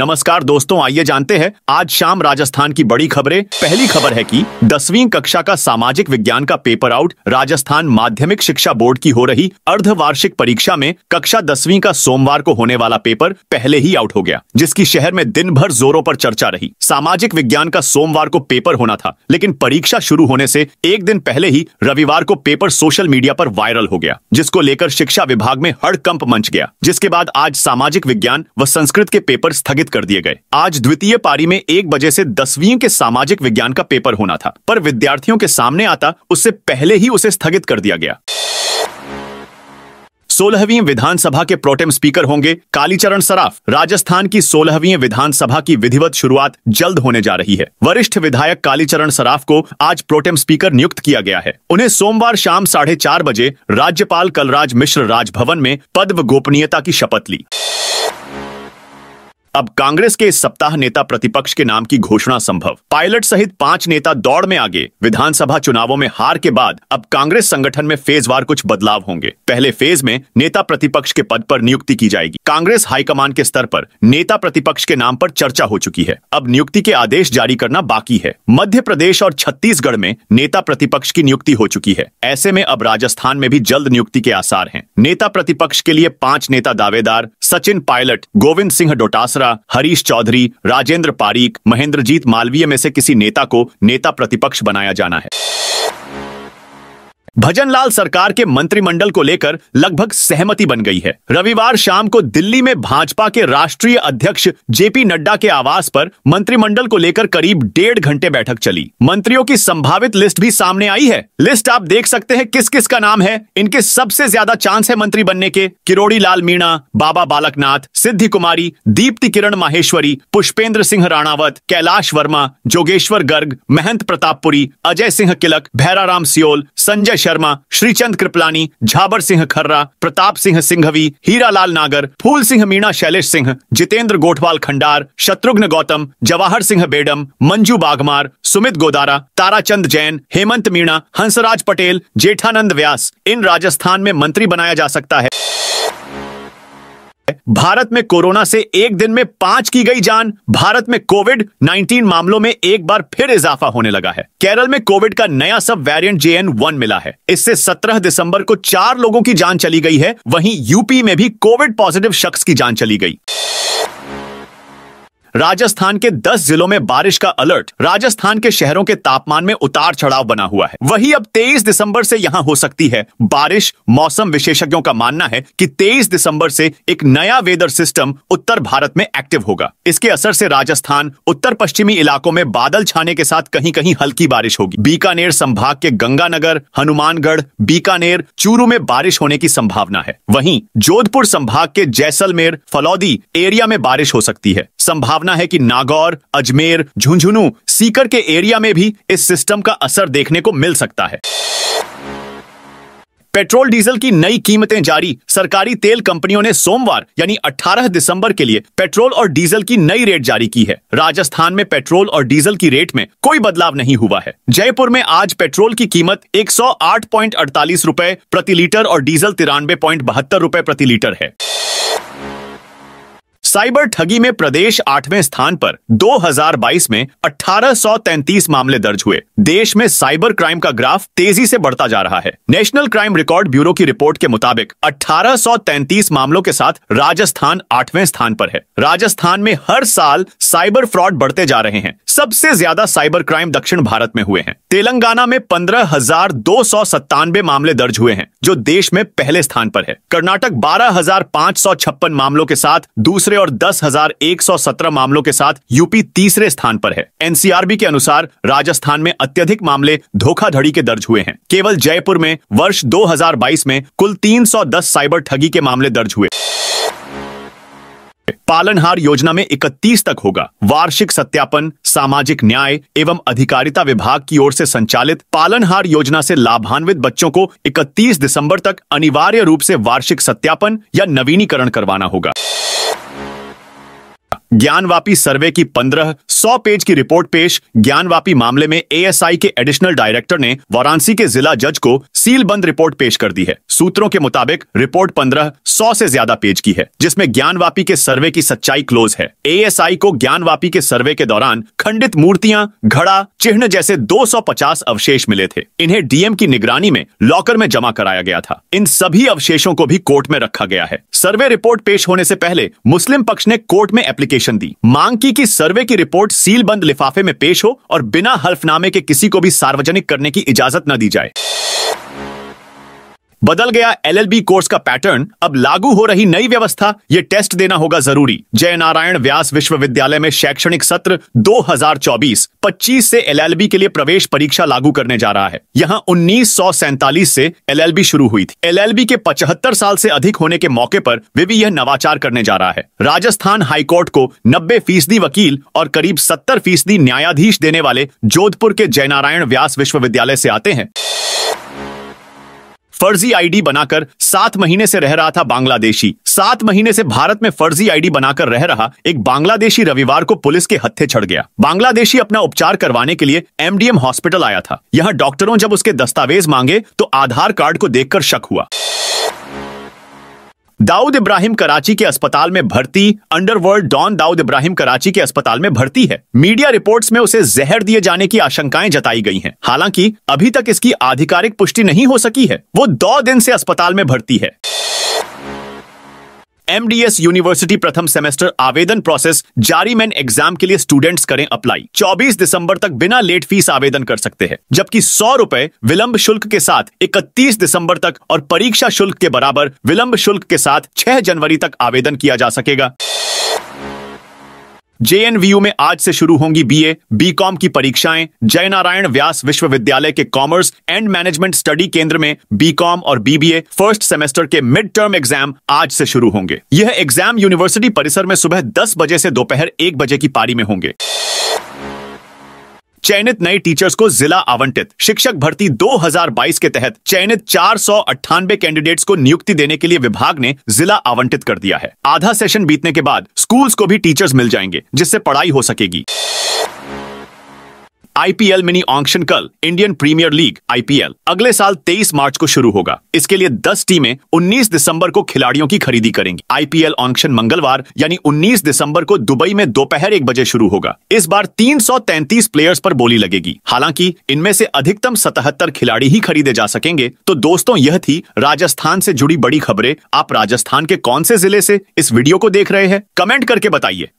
नमस्कार दोस्तों आइए जानते हैं आज शाम राजस्थान की बड़ी खबरें पहली खबर है कि दसवीं कक्षा का सामाजिक विज्ञान का पेपर आउट राजस्थान माध्यमिक शिक्षा बोर्ड की हो रही अर्धवार्षिक परीक्षा में कक्षा दसवीं का सोमवार को होने वाला पेपर पहले ही आउट हो गया जिसकी शहर में दिन भर जोरों पर चर्चा रही सामाजिक विज्ञान का सोमवार को पेपर होना था लेकिन परीक्षा शुरू होने से एक दिन पहले ही रविवार को पेपर सोशल मीडिया पर वायरल हो गया जिसको लेकर शिक्षा विभाग में हड़कंप मच गया जिसके बाद आज सामाजिक विज्ञान व संस्कृत के पेपर स्थगित स्थगित कर दिए गए आज द्वितीय पारी में एक बजे से दसवीं के सामाजिक विज्ञान का पेपर होना था पर विद्यार्थियों के सामने आता उससे पहले ही उसे स्थगित कर दिया गया सोलहवीं विधानसभा के प्रोटेम स्पीकर होंगे कालीचरण सराफ राजस्थान की सोलहवीं विधानसभा की विधिवत शुरुआत जल्द होने जा रही है वरिष्ठ विधायक कालीचरण सराफ को आज प्रोटेम स्पीकर नियुक्त किया गया है उन्हें सोमवार शाम साढ़े चार बजे राज्यपाल कलराज मिश्र राजभवन में पद्म गोपनीयता की शपथ ली अब कांग्रेस के इस सप्ताह नेता प्रतिपक्ष के नाम की घोषणा संभव पायलट सहित पांच नेता दौड़ में आगे विधानसभा चुनावों में हार के बाद अब कांग्रेस संगठन में फेज वार कुछ बदलाव होंगे पहले फेज में नेता प्रतिपक्ष के पद पर नियुक्ति की जाएगी कांग्रेस हाईकमान के स्तर पर नेता प्रतिपक्ष के नाम पर चर्चा हो चुकी है अब नियुक्ति के आदेश जारी करना बाकी है मध्य प्रदेश और छत्तीसगढ़ में नेता प्रतिपक्ष की नियुक्ति हो चुकी है ऐसे में अब राजस्थान में भी जल्द नियुक्ति के आसार है नेता प्रतिपक्ष के लिए पांच नेता दावेदार सचिन पायलट गोविंद सिंह डोटास तीसरा हरीश चौधरी राजेंद्र पारीक महेंद्रजीत मालवीय में से किसी नेता को नेता प्रतिपक्ष बनाया जाना है भजनलाल सरकार के मंत्रिमंडल को लेकर लगभग सहमति बन गई है रविवार शाम को दिल्ली में भाजपा के राष्ट्रीय अध्यक्ष जेपी नड्डा के आवास पर मंत्रिमंडल को लेकर करीब डेढ़ घंटे बैठक चली मंत्रियों की संभावित लिस्ट भी सामने आई है लिस्ट आप देख सकते हैं किस किस का नाम है इनके सबसे ज्यादा चांस है मंत्री बनने के किरोड़ी लाल मीणा बाबा बालकनाथ सिद्धि कुमारी दीप्ति किरण माहेश्वरी पुष्पेंद्र सिंह राणावत कैलाश वर्मा जोगेश्वर गर्ग महंत प्रतापपुरी अजय सिंह किलक भैराराम सियोल संजय शर्मा श्रीचंद कृपलानी झाबर सिंह खर्रा प्रताप सिंह सिंघवी लाल नागर फूल सिंह मीणा शैलेश सिंह जितेंद्र गोठवाल खंडार शत्रुघ्न गौतम जवाहर सिंह बेडम मंजू बाघमार सुमित गोदारा ताराचंद जैन हेमंत मीणा हंसराज पटेल जेठानंद व्यास इन राजस्थान में मंत्री बनाया जा सकता है भारत में कोरोना से एक दिन में पांच की गई जान भारत में कोविड 19 मामलों में एक बार फिर इजाफा होने लगा है केरल में कोविड का नया सब वेरिएंट जे वन मिला है इससे 17 दिसंबर को चार लोगों की जान चली गई है वहीं यूपी में भी कोविड पॉजिटिव शख्स की जान चली गई राजस्थान के 10 जिलों में बारिश का अलर्ट राजस्थान के शहरों के तापमान में उतार चढ़ाव बना हुआ है वही अब 23 दिसंबर से यहां हो सकती है बारिश मौसम विशेषज्ञों का मानना है कि 23 दिसंबर से एक नया वेदर सिस्टम उत्तर भारत में एक्टिव होगा इसके असर से राजस्थान उत्तर पश्चिमी इलाकों में बादल छाने के साथ कहीं कहीं हल्की बारिश होगी बीकानेर संभाग के गंगानगर हनुमानगढ़ बीकानेर चूरू में बारिश होने की संभावना है वही जोधपुर संभाग के जैसलमेर फलौदी एरिया में बारिश हो सकती है संभाव संभावना है कि नागौर अजमेर झुंझुनू सीकर के एरिया में भी इस सिस्टम का असर देखने को मिल सकता है पेट्रोल डीजल की नई कीमतें जारी सरकारी तेल कंपनियों ने सोमवार यानी 18 दिसंबर के लिए पेट्रोल और डीजल की नई रेट जारी की है राजस्थान में पेट्रोल और डीजल की रेट में कोई बदलाव नहीं हुआ है जयपुर में आज पेट्रोल की कीमत 108.48 रुपए प्रति लीटर और डीजल तिरानवे बहत्तर प्रति लीटर है साइबर ठगी में प्रदेश आठवें स्थान पर 2022 में 1833 मामले दर्ज हुए देश में साइबर क्राइम का ग्राफ तेजी से बढ़ता जा रहा है नेशनल क्राइम रिकॉर्ड ब्यूरो की रिपोर्ट के मुताबिक 1833 मामलों के साथ राजस्थान आठवें स्थान पर है राजस्थान में हर साल साइबर फ्रॉड बढ़ते जा रहे हैं सबसे ज्यादा साइबर क्राइम दक्षिण भारत में हुए हैं तेलंगाना में पंद्रह हजार दो सौ सत्तानवे मामले दर्ज हुए हैं जो देश में पहले स्थान पर है कर्नाटक बारह हजार पाँच सौ छप्पन मामलों के साथ दूसरे और दस हजार एक सौ सत्रह मामलों के साथ यूपी तीसरे स्थान पर है एनसीआरबी के अनुसार राजस्थान में अत्यधिक मामले धोखाधड़ी के दर्ज हुए हैं केवल जयपुर में वर्ष दो में कुल तीन साइबर ठगी के मामले दर्ज हुए पालनहार योजना में 31 तक होगा वार्षिक सत्यापन सामाजिक न्याय एवं अधिकारिता विभाग की ओर से संचालित पालनहार योजना से लाभान्वित बच्चों को 31 दिसंबर तक अनिवार्य रूप से वार्षिक सत्यापन या नवीनीकरण करवाना होगा ज्ञानवापी सर्वे की पंद्रह सौ पेज की रिपोर्ट पेश ज्ञानवापी मामले में एएसआई के एडिशनल डायरेक्टर ने वाराणसी के जिला जज को सील बंद रिपोर्ट पेश कर दी है सूत्रों के मुताबिक रिपोर्ट पंद्रह सौ से ज्यादा पेज की है जिसमें ज्ञानवापी के सर्वे की सच्चाई क्लोज है एएसआई को ज्ञानवापी के सर्वे के दौरान खंडित मूर्तियां घड़ा चिन्ह जैसे 250 अवशेष मिले थे इन्हें डीएम की निगरानी में लॉकर में जमा कराया गया था इन सभी अवशेषों को भी कोर्ट में रखा गया है सर्वे रिपोर्ट पेश होने से पहले मुस्लिम पक्ष ने कोर्ट में एप्लीकेशन नोटिफिकेशन दी मांग की कि सर्वे की रिपोर्ट सील बंद लिफाफे में पेश हो और बिना हल्फनामे के किसी को भी सार्वजनिक करने की इजाजत न दी जाए बदल गया एलएलबी कोर्स का पैटर्न अब लागू हो रही नई व्यवस्था ये टेस्ट देना होगा जरूरी जय नारायण व्यास विश्वविद्यालय में शैक्षणिक सत्र 2024-25 से एलएलबी के लिए प्रवेश परीक्षा लागू करने जा रहा है यहाँ उन्नीस से एलएलबी शुरू हुई थी एलएलबी के पचहत्तर साल से अधिक होने के मौके पर विवि यह नवाचार करने जा रहा है राजस्थान हाईकोर्ट को नब्बे फीसदी वकील और करीब सत्तर फीसदी न्यायाधीश देने वाले जोधपुर के जयनारायण व्यास विश्वविद्यालय से आते हैं फर्जी आईडी बनाकर सात महीने से रह रहा था बांग्लादेशी सात महीने से भारत में फर्जी आईडी बनाकर रह रहा एक बांग्लादेशी रविवार को पुलिस के हत्थे चढ़ गया बांग्लादेशी अपना उपचार करवाने के लिए एमडीएम हॉस्पिटल आया था यहाँ डॉक्टरों जब उसके दस्तावेज मांगे तो आधार कार्ड को देखकर शक हुआ दाऊद इब्राहिम कराची के अस्पताल में भर्ती अंडरवर्ल्ड डॉन दाऊद इब्राहिम कराची के अस्पताल में भर्ती है मीडिया रिपोर्ट्स में उसे जहर दिए जाने की आशंकाएं जताई गई हैं। हालांकि अभी तक इसकी आधिकारिक पुष्टि नहीं हो सकी है वो दो दिन से अस्पताल में भर्ती है एम डी एस यूनिवर्सिटी प्रथम सेमेस्टर आवेदन प्रोसेस जारी मैन एग्जाम के लिए स्टूडेंट्स करें अप्लाई 24 दिसंबर तक बिना लेट फीस आवेदन कर सकते हैं जबकि सौ रूपए विलम्ब शुल्क के साथ 31 दिसंबर तक और परीक्षा शुल्क के बराबर विलम्ब शुल्क के साथ 6 जनवरी तक आवेदन किया जा सकेगा जेएनवीयू में आज से शुरू होंगी बीए, बीकॉम की परीक्षाएं जयनारायण व्यास विश्वविद्यालय के कॉमर्स एंड मैनेजमेंट स्टडी केंद्र में बीकॉम और बीबीए फर्स्ट सेमेस्टर के मिड टर्म एग्जाम आज से शुरू होंगे यह एग्जाम यूनिवर्सिटी परिसर में सुबह 10 बजे से दोपहर एक बजे की पारी में होंगे चयनित नए टीचर्स को जिला आवंटित शिक्षक भर्ती 2022 के तहत चयनित चार सौ कैंडिडेट्स को नियुक्ति देने के लिए विभाग ने जिला आवंटित कर दिया है आधा सेशन बीतने के बाद स्कूल्स को भी टीचर्स मिल जाएंगे जिससे पढ़ाई हो सकेगी आईपीएल मिनी ऑक्शन कल इंडियन प्रीमियर लीग आईपीएल अगले साल 23 मार्च को शुरू होगा इसके लिए 10 टीमें 19 दिसंबर को खिलाड़ियों की खरीदी करेंगी आईपीएल ऑक्शन मंगलवार यानी 19 दिसंबर को दुबई में दोपहर एक बजे शुरू होगा इस बार 333 प्लेयर्स पर बोली लगेगी हालांकि इनमें से अधिकतम सतहत्तर खिलाड़ी ही खरीदे जा सकेंगे तो दोस्तों यह थी राजस्थान से जुड़ी बड़ी खबरें आप राजस्थान के कौन से जिले से इस वीडियो को देख रहे हैं कमेंट करके बताइए